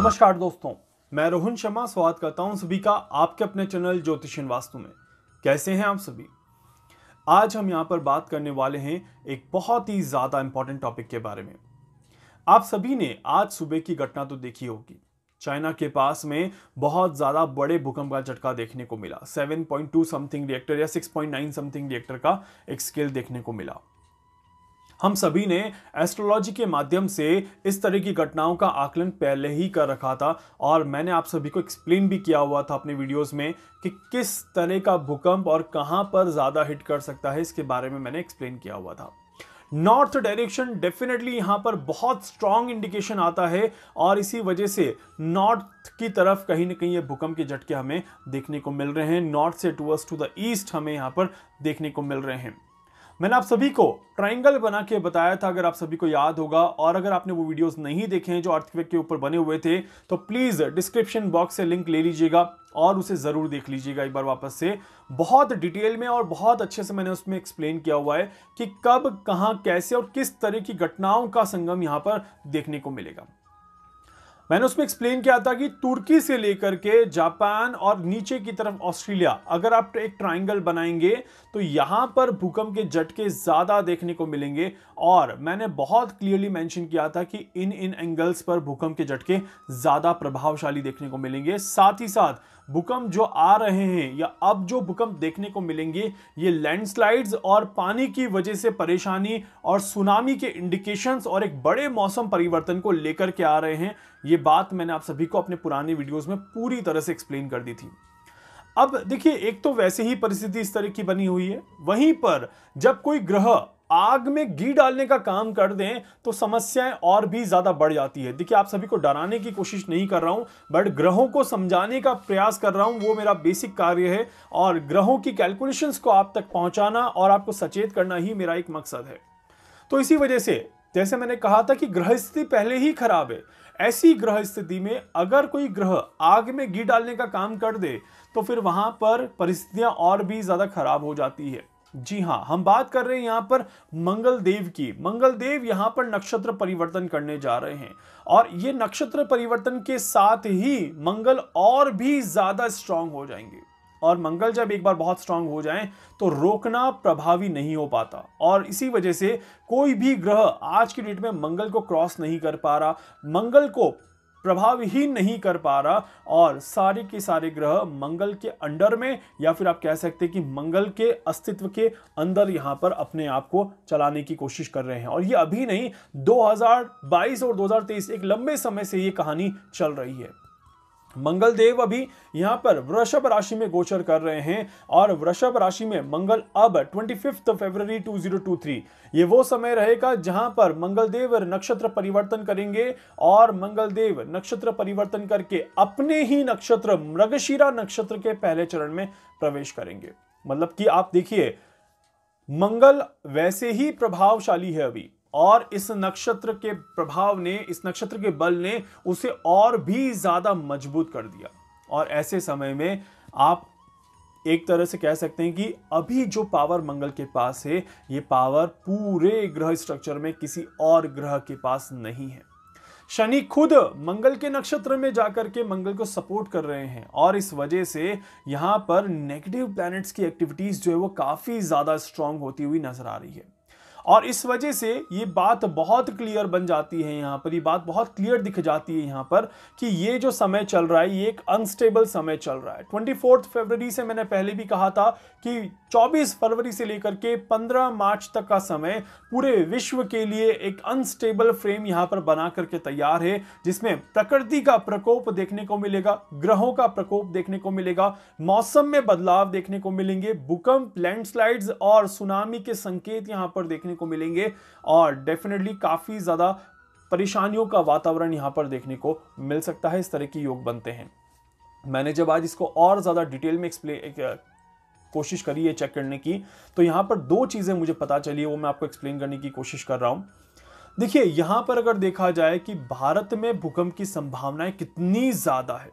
नमस्कार दोस्तों मैं रोहन शर्मा स्वागत करता हूं सभी का आपके अपने चैनल ज्योतिष वास्तु में कैसे हैं आप सभी आज हम यहां पर बात करने वाले हैं एक बहुत ही ज़्यादा इंपॉर्टेंट टॉपिक के बारे में आप सभी ने आज सुबह की घटना तो देखी होगी चाइना के पास में बहुत ज़्यादा बड़े भूकंप का झटका देखने को मिला 7.2 समथिंग रिएक्टर या 6.9 समथिंग रिएक्टर का एक स्केल देखने को मिला हम सभी ने एस्ट्रोलॉजी के माध्यम से इस तरह की घटनाओं का आकलन पहले ही कर रखा था और मैंने आप सभी को एक्सप्लेन भी किया हुआ था अपने वीडियोस में कि किस तरह का भूकंप और कहां पर ज़्यादा हिट कर सकता है इसके बारे में मैंने एक्सप्लेन किया हुआ था नॉर्थ डायरेक्शन डेफिनेटली यहाँ पर बहुत स्ट्रांग इंडिकेशन आता है और इसी वजह से नॉर्थ की तरफ कहीं ना कहीं ये भूकंप के झटके हमें देखने को मिल रहे हैं नॉर्थ से टूवर्ड्स टू द ईस्ट हमें यहाँ पर देखने को मिल रहे हैं मैंने आप सभी को ट्राइंगल बना के बताया था अगर आप सभी को याद होगा और अगर आपने वो वीडियोस नहीं देखे हैं जो अर्थक्वेक के ऊपर बने हुए थे तो प्लीज़ डिस्क्रिप्शन बॉक्स से लिंक ले लीजिएगा और उसे ज़रूर देख लीजिएगा एक बार वापस से बहुत डिटेल में और बहुत अच्छे से मैंने उसमें एक्सप्लेन किया हुआ है कि कब कहाँ कैसे और किस तरह की घटनाओं का संगम यहाँ पर देखने को मिलेगा मैंने उसमें एक्सप्लेन किया था कि तुर्की से लेकर के जापान और नीचे की तरफ ऑस्ट्रेलिया अगर आप एक ट्राइंगल बनाएंगे तो यहाँ पर भूकंप के झटके ज़्यादा देखने को मिलेंगे और मैंने बहुत क्लियरली मेंशन किया था कि इन इन एंगल्स पर भूकंप के झटके ज़्यादा प्रभावशाली देखने को मिलेंगे साथ ही साथ भूकंप जो आ रहे हैं या अब जो भूकंप देखने को मिलेंगे ये लैंडस्लाइड्स और पानी की वजह से परेशानी और सुनामी के इंडिकेशंस और एक बड़े मौसम परिवर्तन को लेकर के आ रहे हैं ये बात मैंने आप सभी को अपने पुराने वीडियोज़ में पूरी तरह से एक्सप्लेन कर दी थी अब देखिए एक तो वैसे ही परिस्थिति इस तरह की बनी हुई है वहीं पर जब कोई ग्रह आग में घी डालने का काम कर दें तो समस्याएं और भी ज़्यादा बढ़ जाती है देखिए आप सभी को डराने की कोशिश नहीं कर रहा हूं बट ग्रहों को समझाने का प्रयास कर रहा हूं वो मेरा बेसिक कार्य है और ग्रहों की कैलकुलेशंस को आप तक पहुंचाना और आपको सचेत करना ही मेरा एक मकसद है तो इसी वजह से जैसे मैंने कहा था कि ग्रह स्थिति पहले ही खराब है ऐसी ग्रह स्थिति में अगर कोई ग्रह आग में घी डालने का काम कर दे तो फिर वहां पर परिस्थितियां और भी ज़्यादा खराब हो जाती है जी हाँ हम बात कर रहे हैं यहाँ पर मंगल देव की मंगल देव यहाँ पर नक्षत्र परिवर्तन करने जा रहे हैं और ये नक्षत्र परिवर्तन के साथ ही मंगल और भी ज़्यादा स्ट्रांग हो जाएंगे और मंगल जब एक बार बहुत स्ट्रांग हो जाएं तो रोकना प्रभावी नहीं हो पाता और इसी वजह से कोई भी ग्रह आज की डेट में मंगल को क्रॉस नहीं कर पा रहा मंगल को प्रभावहीन नहीं कर पा रहा और सारे के सारे ग्रह मंगल के अंडर में या फिर आप कह सकते हैं कि मंगल के अस्तित्व के अंदर यहाँ पर अपने आप को चलाने की कोशिश कर रहे हैं और ये अभी नहीं 2022 और 2023 एक लंबे समय से ये कहानी चल रही है मंगलदेव अभी यहाँ पर वृषभ राशि में गोचर कर रहे हैं और वृषभ राशि में मंगल अब twenty fifth February two zero two three ये वो समय रहेगा जहां पर मंगलदेव नक्षत्र परिवर्तन करेंगे और मंगलदेव नक्षत्र परिवर्तन करके अपने ही नक्षत्र मृगशिरा नक्षत्र के पहले चरण में प्रवेश करेंगे मतलब कि आप देखिए मंगल वैसे ही प्रभावशाली है अभी और इस नक्षत्र के प्रभाव ने इस नक्षत्र के बल ने उसे और भी ज़्यादा मजबूत कर दिया और ऐसे समय में आप एक तरह से कह सकते हैं कि अभी जो पावर मंगल के पास है ये पावर पूरे ग्रह स्ट्रक्चर में किसी और ग्रह के पास नहीं है शनि खुद मंगल के नक्षत्र में जाकर के मंगल को सपोर्ट कर रहे हैं और इस वजह से यहाँ पर नेगेटिव प्लैनेट्स की एक्टिविटीज़ जो है वो काफ़ी ज़्यादा स्ट्रांग होती हुई नज़र आ रही है और इस वजह से ये बात बहुत क्लियर बन जाती है यहाँ पर ये बात बहुत क्लियर दिख जाती है यहाँ पर कि ये जो समय चल रहा है ये एक अनस्टेबल समय चल रहा है ट्वेंटी फरवरी से मैंने पहले भी कहा था कि 24 फरवरी से लेकर के 15 मार्च तक का समय पूरे विश्व के लिए एक अनस्टेबल फ्रेम यहाँ पर बना करके तैयार है जिसमें प्रकृति का प्रकोप देखने को मिलेगा ग्रहों का प्रकोप देखने को मिलेगा मौसम में बदलाव देखने को मिलेंगे भूकंप लैंडस्लाइड्स और सुनामी के संकेत यहाँ पर देखने को मिलेंगे और डेफिनेटली काफ़ी ज़्यादा परेशानियों का वातावरण यहाँ पर देखने को मिल सकता है इस तरह के योग बनते हैं मैंने जब आज इसको और ज़्यादा डिटेल में एक्सप्ले कोशिश करी है चेक करने की तो यहाँ पर दो चीज़ें मुझे पता चली है वो मैं आपको एक्सप्लेन करने की कोशिश कर रहा हूँ देखिए यहाँ पर अगर देखा जाए कि भारत में भूकंप की संभावनाएं कितनी ज़्यादा है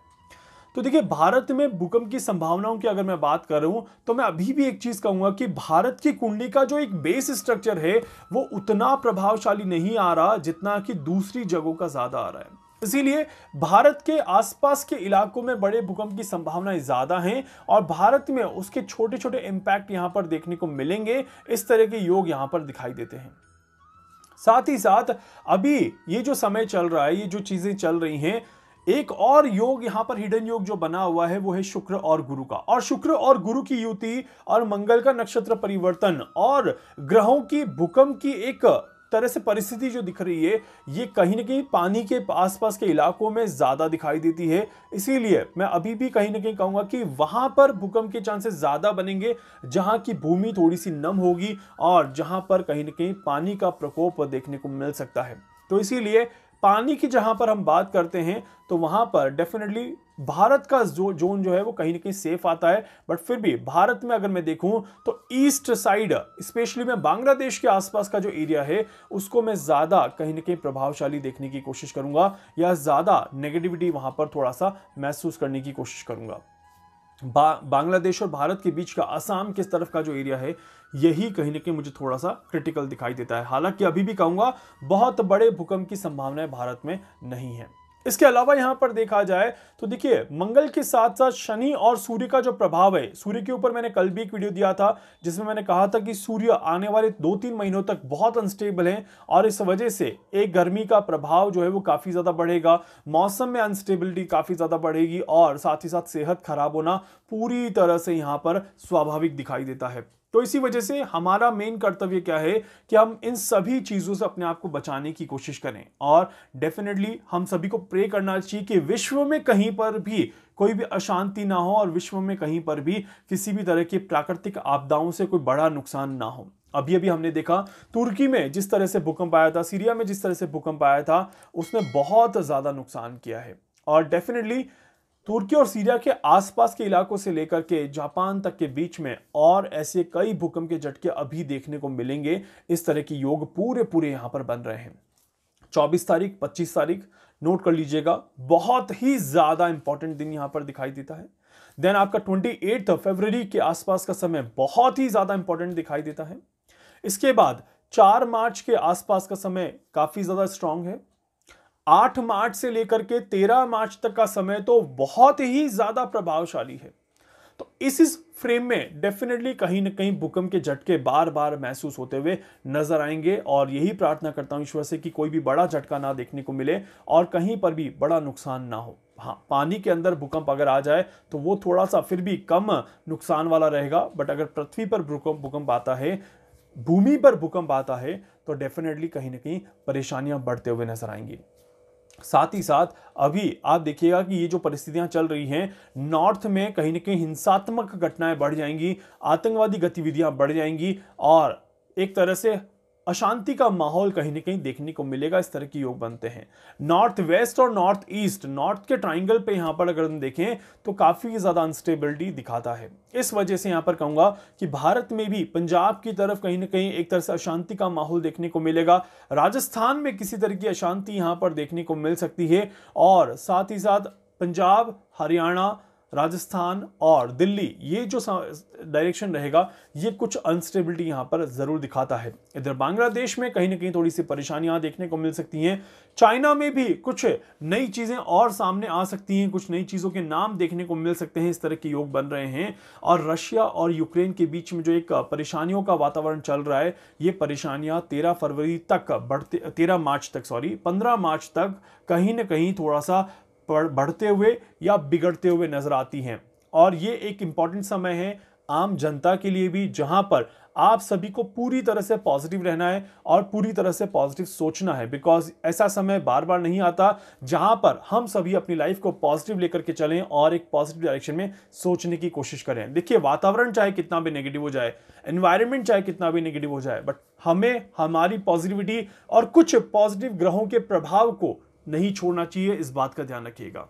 तो देखिए भारत में भूकंप की संभावनाओं की अगर मैं बात करूं तो मैं अभी भी एक चीज कहूंगा कि भारत की कुंडली का जो एक बेस स्ट्रक्चर है वो उतना प्रभावशाली नहीं आ रहा जितना कि दूसरी जगहों का ज्यादा आ रहा है इसीलिए भारत के आसपास के इलाकों में बड़े भूकंप की संभावनाएं ज़्यादा हैं और भारत में उसके छोटे छोटे इंपैक्ट यहाँ पर देखने को मिलेंगे इस तरह के योग यहाँ पर दिखाई देते हैं साथ ही साथ अभी ये जो समय चल रहा है ये जो चीज़ें चल रही हैं एक और योग यहाँ पर हिडन योग जो बना हुआ है वो है शुक्र और गुरु का और शुक्र और गुरु की युति और मंगल का नक्षत्र परिवर्तन और ग्रहों की भूकंप की एक तरह से परिस्थिति जो दिख रही है ये कहीं ना कहीं पानी के आसपास के इलाकों में ज़्यादा दिखाई देती है इसीलिए मैं अभी भी कहीं ना कहीं कहूंगा कि वहां पर भूकंप के चांसेस ज़्यादा बनेंगे जहाँ की भूमि थोड़ी सी नम होगी और जहाँ पर कहीं ना कहीं पानी का प्रकोप देखने को मिल सकता है तो इसीलिए पानी की जहां पर हम बात करते हैं तो वहां पर डेफिनेटली भारत का जो जोन जो है वो कहीं ना कहीं सेफ आता है बट फिर भी भारत में अगर मैं देखूं तो ईस्ट साइड स्पेशली मैं बांग्लादेश के आसपास का जो एरिया है उसको मैं ज़्यादा कहीं ना कहीं प्रभावशाली देखने की कोशिश करूंगा या ज़्यादा नेगेटिविटी वहां पर थोड़ा सा महसूस करने की कोशिश करूंगा बा, बांग्लादेश और भारत के बीच का असम किस तरफ का जो एरिया है यही कहीं ना कहीं मुझे थोड़ा सा क्रिटिकल दिखाई देता है हालांकि अभी भी कहूँगा बहुत बड़े भूकंप की संभावनाएं भारत में नहीं है इसके अलावा यहाँ पर देखा जाए तो देखिए मंगल के साथ साथ शनि और सूर्य का जो प्रभाव है सूर्य के ऊपर मैंने कल भी एक वीडियो दिया था जिसमें मैंने कहा था कि सूर्य आने वाले दो तीन महीनों तक बहुत अनस्टेबल हैं और इस वजह से एक गर्मी का प्रभाव जो है वो काफ़ी ज़्यादा बढ़ेगा मौसम में अनस्टेबिलिटी काफ़ी ज़्यादा बढ़ेगी और साथ ही साथ सेहत खराब होना पूरी तरह से यहाँ पर स्वाभाविक दिखाई देता है तो इसी वजह से हमारा मेन कर्तव्य क्या है कि हम इन सभी चीज़ों से अपने आप को बचाने की कोशिश करें और डेफिनेटली हम सभी को प्रे करना चाहिए कि विश्व में कहीं पर भी कोई भी अशांति ना हो और विश्व में कहीं पर भी किसी भी तरह की प्राकृतिक आपदाओं से कोई बड़ा नुकसान ना हो अभी अभी हमने देखा तुर्की में जिस तरह से भूकंप आया था सीरिया में जिस तरह से भूकंप आया था उसने बहुत ज़्यादा नुकसान किया है और डेफिनेटली तुर्की और सीरिया के आसपास के इलाकों से लेकर के जापान तक के बीच में और ऐसे कई भूकंप के झटके अभी देखने को मिलेंगे इस तरह के योग पूरे पूरे यहाँ पर बन रहे हैं 24 तारीख 25 तारीख नोट कर लीजिएगा बहुत ही ज़्यादा इंपॉर्टेंट दिन यहाँ पर दिखाई देता है देन आपका ट्वेंटी एट फेबररी के आसपास का समय बहुत ही ज़्यादा इंपॉर्टेंट दिखाई देता है इसके बाद चार मार्च के आसपास का समय काफ़ी ज़्यादा स्ट्रांग है आठ मार्च से लेकर के तेरह मार्च तक का समय तो बहुत ही ज्यादा प्रभावशाली है तो इस इस फ्रेम में डेफिनेटली कहीं ना कहीं भूकंप के झटके बार बार महसूस होते हुए नजर आएंगे और यही प्रार्थना करता हूं ईश्वर से कि कोई भी बड़ा झटका ना देखने को मिले और कहीं पर भी बड़ा नुकसान ना हो हाँ पानी के अंदर भूकंप अगर आ जाए तो वो थोड़ा सा फिर भी कम नुकसान वाला रहेगा बट अगर पृथ्वी पर भूकंप भूकंप आता है भूमि पर भूकंप आता है तो डेफिनेटली कहीं ना कहीं परेशानियां बढ़ते हुए नजर आएंगी साथ ही साथ अभी आप देखिएगा कि ये जो परिस्थितियां चल रही हैं नॉर्थ में कहीं ना कहीं हिंसात्मक घटनाएं बढ़ जाएंगी आतंकवादी गतिविधियां बढ़ जाएंगी और एक तरह से अशांति का माहौल कहीं ना कहीं देखने को मिलेगा इस तरह के योग बनते हैं नॉर्थ वेस्ट और नॉर्थ ईस्ट नॉर्थ के ट्राइंगल पे यहाँ पर अगर हम देखें तो काफ़ी ज़्यादा अनस्टेबिलिटी दिखाता है इस वजह से यहाँ पर कहूँगा कि भारत में भी पंजाब की तरफ कहीं ना कहीं एक तरह से अशांति का माहौल देखने को मिलेगा राजस्थान में किसी तरह की अशांति यहाँ पर देखने को मिल सकती है और साथ ही साथ पंजाब हरियाणा राजस्थान और दिल्ली ये जो डायरेक्शन रहेगा ये कुछ अनस्टेबिलिटी यहाँ पर ज़रूर दिखाता है इधर बांग्लादेश में कहीं ना कहीं थोड़ी सी परेशानियाँ देखने को मिल सकती हैं चाइना में भी कुछ नई चीज़ें और सामने आ सकती हैं कुछ नई चीज़ों के नाम देखने को मिल सकते हैं इस तरह के योग बन रहे हैं और रशिया और यूक्रेन के बीच में जो एक परेशानियों का वातावरण चल रहा है ये परेशानियाँ तेरह फरवरी तक बढ़ते तेरह मार्च तक सॉरी पंद्रह मार्च तक कहीं ना कहीं थोड़ा सा बढ़ते हुए या बिगड़ते हुए नज़र आती हैं और ये एक इम्पॉर्टेंट समय है आम जनता के लिए भी जहाँ पर आप सभी को पूरी तरह से पॉजिटिव रहना है और पूरी तरह से पॉजिटिव सोचना है बिकॉज ऐसा समय बार बार नहीं आता जहां पर हम सभी अपनी लाइफ को पॉजिटिव लेकर के चलें और एक पॉजिटिव डायरेक्शन में सोचने की कोशिश करें देखिए वातावरण चाहे कितना भी नेगेटिव हो जाए एनवायरमेंट चाहे कितना भी नेगेटिव हो जाए बट हमें हमारी पॉजिटिविटी और कुछ पॉजिटिव ग्रहों के प्रभाव को नहीं छोड़ना चाहिए इस बात का ध्यान रखिएगा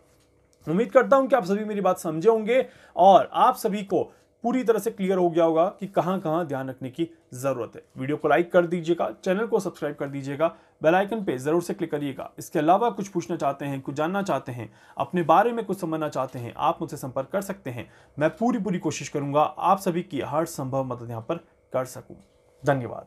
उम्मीद करता हूं कि आप सभी मेरी बात समझे होंगे और आप सभी को पूरी तरह से क्लियर हो गया होगा कि कहां कहां ध्यान रखने की जरूरत है वीडियो को लाइक कर दीजिएगा चैनल को सब्सक्राइब कर दीजिएगा बेल आइकन पे जरूर से क्लिक करिएगा इसके अलावा कुछ पूछना चाहते हैं कुछ जानना चाहते हैं अपने बारे में कुछ समझना चाहते हैं आप मुझसे संपर्क कर सकते हैं मैं पूरी पूरी कोशिश करूंगा आप सभी की हर संभव मदद यहाँ पर कर सकूँ धन्यवाद